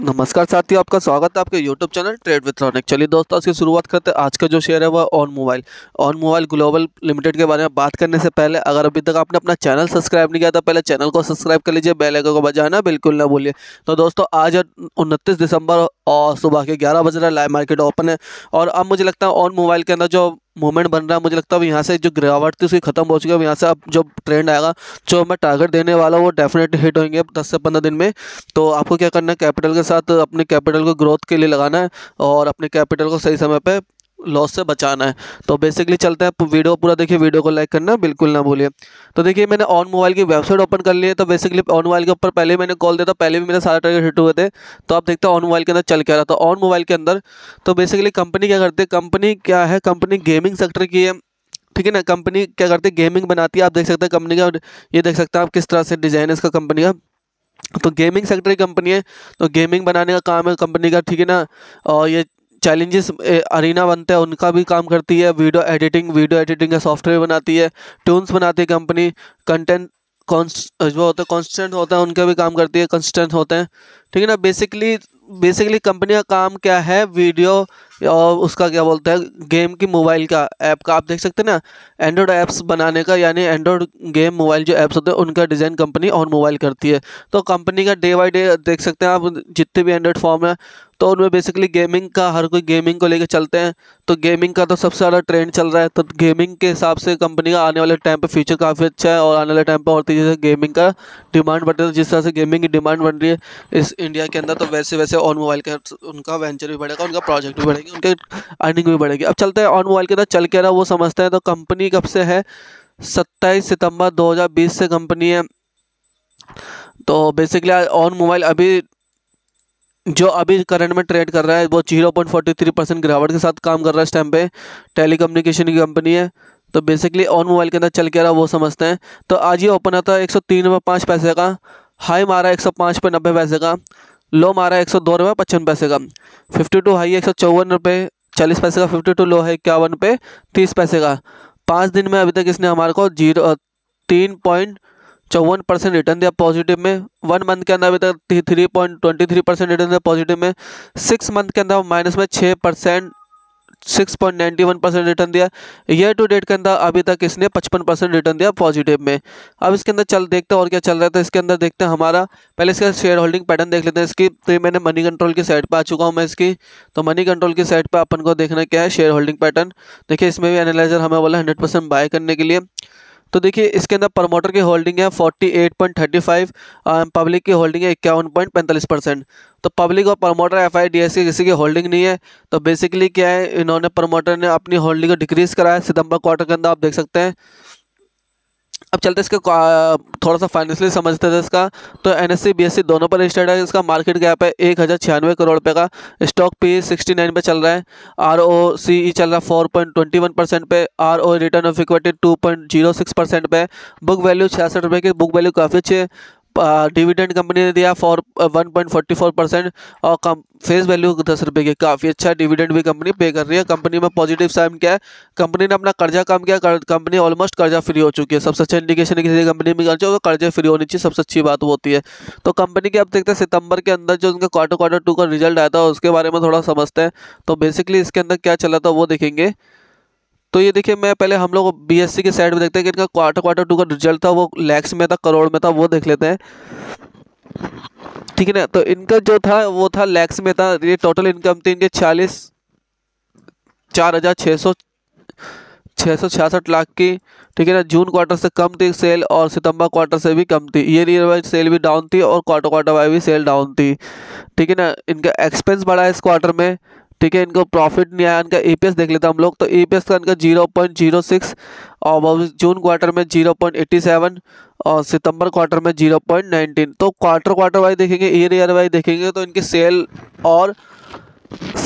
नमस्कार साथियों आपका स्वागत है आपके YouTube channel trade with Ronik चलिए दोस्तों की शुरुआत करते हैं आज का जो शेयर है वह OnMobile OnMobile global limited के बारे में बात करने से पहले अगर अभी तक आपने अपना चैनल सब्सक्राइब नहीं किया था तो पहले चैनल को सब्सक्राइब कर लीजिए बेल आइकन को बजाना बिल्कुल ना भूलिए तो दोस्तों आज उनतीस दिसंबर और सुबह के ग्यारह बज रहा है लाइव मार्केट ओपन है और अब मुझे लगता है ऑन मोबाइल के अंदर जो मूवमेंट बन रहा है मुझे लगता है अब यहाँ से जो गिरावट थी उसकी खत्म हो चुकी है अब यहाँ से अब जो ट्रेंड आएगा जो मैं टारगेट देने वाला वो डेफिनेटली हिट होंगे दस से पंद्रह दिन में तो आपको क्या करना है कैपिटल के साथ अपने कैपिटल को ग्रोथ के लिए लगाना है और अपने कैपिटल को सही समय पर लॉस से बचाना है तो बेसिकली चलते हैं वीडियो पूरा देखिए वीडियो को लाइक करना बिल्कुल ना भूलिए तो देखिए मैंने ऑन मोबाइल की वेबसाइट ओपन कर ली है तो बेसिकली ऑन मोबाइल के ऊपर पहले मैंने कॉल दिया था पहले भी मेरे सारे टारगेट हिट हुए थे तो आप देखते हैं ऑन मोबाइल के अंदर चल के आ रहा था ऑन तो मोबाइल के अंदर तो बेसिकली कंपनी क्या करती है कंपनी क्या है कंपनी गेमिंग सेक्टर की है ठीक है ना कंपनी क्या करती है गेमिंग बनाती है आप देख सकते हैं कंपनी का ये देख सकते हैं आप किस तरह से डिज़ाइन है इसका कंपनी का तो गेमिंग सेक्टर की कंपनी है तो गेमिंग बनाने का काम है कंपनी का ठीक है ना और ये चैलेंजेस अरीना बनते हैं उनका भी काम करती है वीडियो एडिटिंग वीडियो एडिटिंग का सॉफ्टवेयर बनाती है टून्स बनाती है कंपनी कंटेंट जो होता है कॉन्स्टेंट होता है उनका भी काम करती है कंस्टेंट होते हैं ठीक है ना बेसिकली बेसिकली कंपनी का काम क्या है वीडियो और उसका क्या बोलते हैं गेम की मोबाइल का ऐप का आप देख सकते हैं ना एंड्रॉयड ऐप्स बनाने का यानी एंड्रॉयड गेम मोबाइल जो ऐप्स होते हैं उनका डिज़ाइन कंपनी और मोबाइल करती है तो कंपनी का डे बाई डे देख सकते हैं आप जितने भी एंड्रॉयड फॉर्म है तो उनमें बेसिकली गेमिंग का हर कोई गेमिंग को लेकर चलते हैं तो गेमिंग का तो सबसे ज़्यादा ट्रेंड चल रहा है तो गेमिंग के हिसाब से कंपनी का आने वाले टाइम पर फ्यूचर काफ़ी अच्छा है और आने वाले टाइम पर और तेज़ी से गेमिंग का डिमांड बढ़ रहा है तो जिस तरह से गेमिंग की डिमांड बढ़ रही है इस इंडिया के अंदर तो वैसे वैसे ऑन मोबाइल का उनका वेंचर भी बढ़ेगा उनका प्रोजेक्ट भी बढ़ेगी उनके अर्निंग भी बढ़ेगी अब चलते हैं ऑन मोबाइल के अंदर चल के रहा वो समझते हैं तो कंपनी कब से है सत्ताईस सितंबर दो से कंपनी है तो बेसिकली ऑन मोबाइल अभी जो अभी करंट में ट्रेड कर रहा है वो zero point forty three percent गिरावट के साथ काम कर रहा है इस टाइम पे टेली कम्युनिकेशन की कंपनी है तो बेसिकली ऑन मोबाइल के अंदर चल के रहा वो समझते हैं तो आज ये ओपन आता है एक सौ तीन रुपये पाँच पैसे का हाई मारा एक सौ पाँच पे नब्बे पैसे का लो मारा एक सौ दो रुपये पचपन पैसे का फिफ्टी टू हाई एक सौ चौवन रुपये चालीस पैसे का फिफ्टी टू लो है इक्यावन रुपये तीस पैसे का पाँच दिन में अभी तक इसने हमारे को जीरो तीन पॉइंट चौवन परसेंट रिटर्न दिया पॉजिटिव में वन मंथ के अंदर अभी तक three point twenty three percent return दिया पॉजिटिव में सिक्स मंथ के अंदर माइनस में छः percent six point ninety one percent return दिया ईयर टू डेट के अंदर अभी तक इसने पचपन परसेंट रिटर्न दिया पॉजिटिव में अब इसके अंदर चल देखते हैं और क्या चल रहा था तो इसके अंदर देखते हैं हमारा पहले इसका शेयर होल्डिंग पैटर्न देख लेते हैं इसकी तो मैंने मनी कंट्रोल की साइड पर आ चुका हूँ मैं इसकी तो मनी कंट्रोल की साइड पर अपन को देखना क्या है शेयर होल्डिंग पैटर्न देखिए इसमें भी एनालाइजर हमें बोला हंड्रेड परसेंट बाय करने के लिए तो देखिए इसके अंदर प्रमोटर की होल्डिंग है forty eight point thirty five public की होल्डिंग है इक्यावन पॉइंट पैंतालीस परसेंट तो पब्लिक और promoter F I D S की किसी की होल्डिंग नहीं है तो बेसिकली क्या है इन्होंने प्रमोटर ने अपनी होल्डिंग को डिक्रीज़ कराया सितंबर क्वार्टर के अंदर आप देख सकते हैं अब चलते इसके थोड़ा सा फाइनेंशियली समझते थे इसका तो एन एस सी दोनों पर रजिस्टर्ड है इसका मार्केट गैप है एक हज़ार छियानवे करोड़ रुपये का स्टॉक पी सिक्सटी नाइन पर चल रहा है आर ओ सी ई चल रहा है four point twenty one percent पे R O return of equity two point zero six percent पे बुक वैल्यू छियासठ रुपये की बुक वैल्यू काफ़ी अच्छी है डिविडेंड कंपनी ने दिया four one point forty four percent और कम फेस वैल्यू दस रुपये की काफ़ी अच्छा डिविडेंड भी कंपनी पे कर रही है कंपनी में पॉजिटिव साइन क्या है कंपनी ने अपना कर्जा कम किया कंपनी ऑलमोस्ट कर्जा फ्री हो चुकी है सबसे अच्छा इंडिकेशन है किसी कंपनी में कर्जा होगा तो कर्जे फ्री होनी चाहिए सबसे अच्छी बात होती है तो कंपनी के अब देखते हैं सितंबर के अंदर जो उनका क्वार्टर क्वार्टर टू का रिजल्ट आया था उसके बारे में थोड़ा समझते हैं तो बेसिकली इसके अंदर क्या चला था वो देखेंगे तो ये देखिए मैं पहले हम लोग बीएससी के साइड में देखते हैं कि इनका क्वार्टर क्वार्टर टू का रिजल्ट था वो लैक्स में था करोड़ में था वो देख लेते हैं ठीक है ना तो इनका जो था वो था लैक्स में था ये टोटल इनकम थी इनके चालीस चार हज़ार छः सौ छः सौ छियासठ लाख की ठीक है ना जून क्वार्टर से कम थी सेल और सितंबर क्वार्टर से भी कम थी ईयर ईयर वाइज सेल भी डाउन थी और क्वार्टर क्वार्टर वाइज भी सेल डाउन थी ठीक है ना इनका एक्सपेंस बढ़ा है इस क्वार्टर में ठीक है इनको प्रॉफिट नहीं आया इनका ईपीएस देख लेते हम लोग तो ईपीएस का इनका जीरो पॉइंट जीरो सिक्स और जून क्वार्टर में जीरो पॉइंट एट्टी सेवन और सितंबर क्वार्टर में जीरो पॉइंट नाइनटीन तो क्वार्टर क्वार्टर वाइज देखेंगे ईयर ईयर वाइज देखेंगे तो इनकी सेल और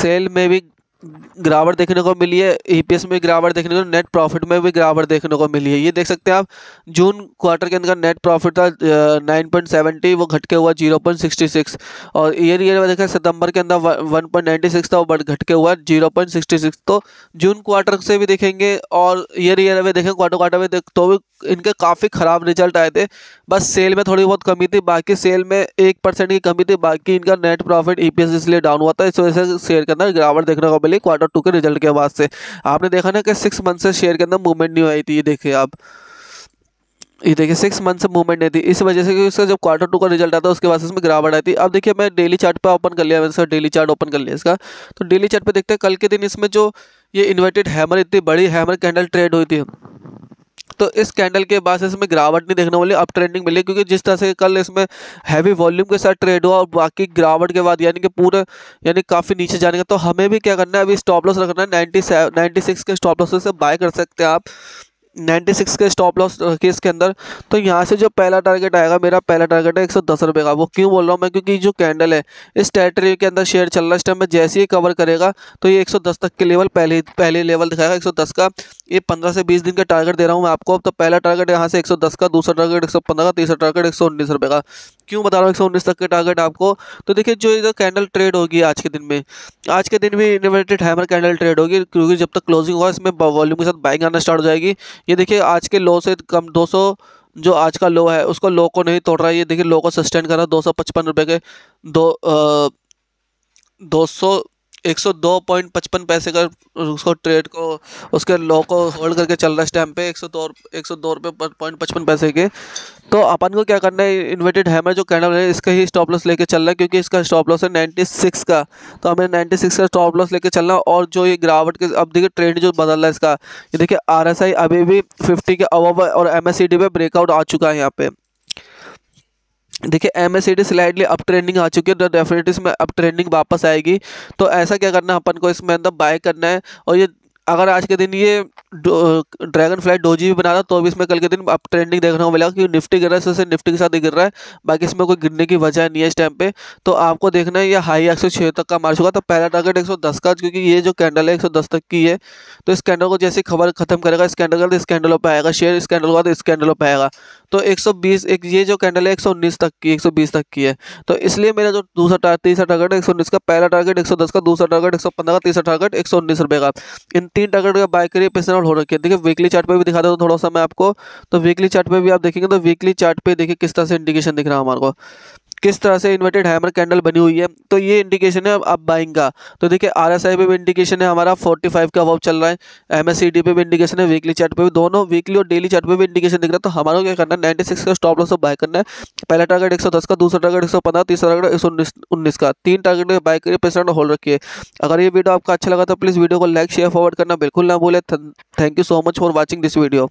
सेल में भी गिरावट देखने को मिली है ई e में गिरावट देखने को नेट प्रॉफिट में भी गिरावट देखने को मिली है ये देख सकते हैं आप जून क्वार्टर के अंदर नेट प्रॉफिट था नाइन पॉइंट सेवेंटी वो घट के हुआ जीरो पॉइंट सिक्सटी सिक्स और ईयर ईयर में देखें सितंबर के अंदर वन पॉइंट नाइन्टी सिक्स था वो बट घटके हुआ जीरो पॉइंट सिक्सटी सिक्स तो जून क्वार्टर से भी देखेंगे और ईयर ईयर में देखें क्वार्टर क्वार्टर में देख तो भी इनके काफ़ी ख़राब रिजल्ट आए थे बस सेल में थोड़ी बहुत कमी थी बाकी सेल में एक परसेंट की कमी थी बाकी इनका नेट प्रॉफिट ई इसलिए डाउन हुआ था इस वजह से शेयर के अंदर गिरावट देखने को मिली नॉर्मली क्वार्टर टू के रिजल्ट के बाद से आपने देखा ना कि सिक्स मंथ से शेयर के अंदर मूवमेंट नहीं आई थी ये देखिए आप ये देखिए सिक्स मंथ से मूवमेंट नहीं थी इस वजह से कि उसका जब क्वार्टर टू का रिजल्ट आता है उसके बाद इसमें गिरावट आई थी अब देखिए मैं डेली चार्ट पे ओपन कर लिया मैंने सर डेली चार्ट ओपन कर लिया इसका तो डेली चार्ट पे देखते हैं कल के दिन इसमें जो ये इन्वर्टेड हैमर इतनी बड़ी हैमर कैंडल ट्रेड हुई थी तो इस कैंडल के बाद इसमें गिरावट नहीं देखने वाली अब ट्रेंडिंग मिली क्योंकि जिस तरह से कल इसमें हैवी वॉल्यूम के साथ ट्रेड हुआ और बाकी गिरावट के बाद यानी कि पूरे यानी काफ़ी नीचे जाने का तो हमें भी क्या करना है अभी स्टॉप लॉस रखना है नाइन्टी नाइन्टी सिक्स के स्टॉप लॉस से बाय कर सकते हैं आप नाइन्टी सिक्स के स्टॉप लॉस केस के अंदर तो यहाँ से जो पहला टारगेट आएगा मेरा पहला टारगेट है एक सौ दस रुपये का वो क्यों बोल रहा हूँ मैं क्योंकि जो कैंडल है इस टेरिटरी के अंदर शेयर चल रहा है इस टाइम में जैसे ही कवर करेगा तो ये एक सौ दस तक के लेवल पहले पहले लेवल दिखाएगा एक सौ दस का ये पंद्रह से बीस दिन का टारगेट दे रहा हूँ मैं आपको अब तो पहला टारगेट यहाँ से एक सौ दस का दूसरा टारगेट एक सौ पंद्रह का तीसरा टारगेट एक सौ उन्नीस रुपये का क्यों बता रहा हूँ एक सौ उन्नीस तक के टारगेट आपको तो देखिए जो इधर कैंडल ट्रेड होगी आज के दिन में आज के दिन में इन्वर्टेड हैमर कैंडल ट्रेड होगी क्योंकि जब तक क्लोजिंग होगा इसमें वॉल्यूम के साथ बाइंग आना स्टार्ट हो जाएगी ये देखिए आज के लो से कम 200 जो आज का लो है उसको लो को नहीं तोड़ रहा है ये देखिए लो को सस्टेन कर रहा है दो सौ पचपन रुपये के दो आ, दो सौ 102.55 पैसे का उसको ट्रेड को उसके लो को होल्ड करके चल रहा है टाइम पे एक सौ दो एक सौ दो रुपये पॉइंट पचपन पैसे के तो अपन को क्या करना है इन्वर्टेड हैमर जो कैंडल है इसका ही स्टॉप लॉस लेके चलना है क्योंकि इसका स्टॉप लॉस है 96 का तो हमें 96 का स्टॉप लॉस लेके चलना और जो ये गिरावट के अब देखिए ट्रेंड जो बदल रहा है इसका ये देखिए आर अभी भी फिफ्टी के अब और एमएससीडी पे ब्रेकआउट आ चुका है यहाँ पर देखिए M S C slightly up trending आ चुकी है तो डेफिनेटली इसमें अप ट्रेंडिंग वापस आएगी तो ऐसा क्या करना है अपन को इसमें अंदर बाय करना है और ये अगर आज के दिन ये ड्रैगन फ्लाइट डोजी भी बना रहा तो अभी इसमें कल के दिन आप ट्रेंडिंग देखने को मिलेगा कि निफ्टी गिर रहा है सबसे निफ्टी के साथ ही गिर रहा है बाकी इसमें कोई गिरने की वजह नहीं है इस टाइम पे तो आपको देखना है ये हाई एक सौ तक का मार चुका तो पहला टारगेट एक का क्योंकि ये जो कैंडल है एक तक की है तो इस कैंडल को जैसे खबर खत्म करेगा इस कैंडल का तो इस कैंडलों पर आएगा शेयर इस कैंडल का तो इस कैंडलों पर आएगा तो एक एक ये जो कैंडल है एक तक की एक तक की है तो इसलिए मेरा जो दूसरा तीसरा टारगेट एक का पहला टारगेट एक का दूसरा टारगेट एक का तीसरा टारगेट एक रुपए का इन तीन टारगेट का बाय करिए पिछले हो रखी है देखिए वीकली चार्ट पे भी दिखा देता हूँ थोड़ा सा मैं आपको तो वीकली चार्ट पे भी आप देखेंगे तो वीकली चार्ट पे देखिए किस तरह से इंडिकेशन दिख रहा है हमारे को किस तरह से इन्वर्टेड हैमर कैंडल बनी हुई है तो ये इंडिकेशन है अब बाइंग का तो देखिए आर एस आई पे भी इंडिकेशन है हमारा फोर्टी फाइव का अबाउट चल रहा है एम एस सी डी पे भी इंडिकेशन है वीकली चार्ट पे भी दोनों वीकली और डेली चार्ट पे भी इंडिकेशन दिख रहा है तो हमारा क्या करना है नाइन्टी सिक्स का स्टॉप लॉस बाय करना है पहला टारगेट एक सौ दस का दूसरा टारगेट एक सौ पंद्रह तीसरा टारगेट एक सौ उन्नीस का तीन टारगेट बाय करिए पेशेंट होल्ड रखिए अगर ये वीडियो आपका अच्छा लगा तो प्लीज़ वीडियो को लाइक शेयर फॉरवर्ड करना बिल्कुल ना भूलें thank you so much for watching this video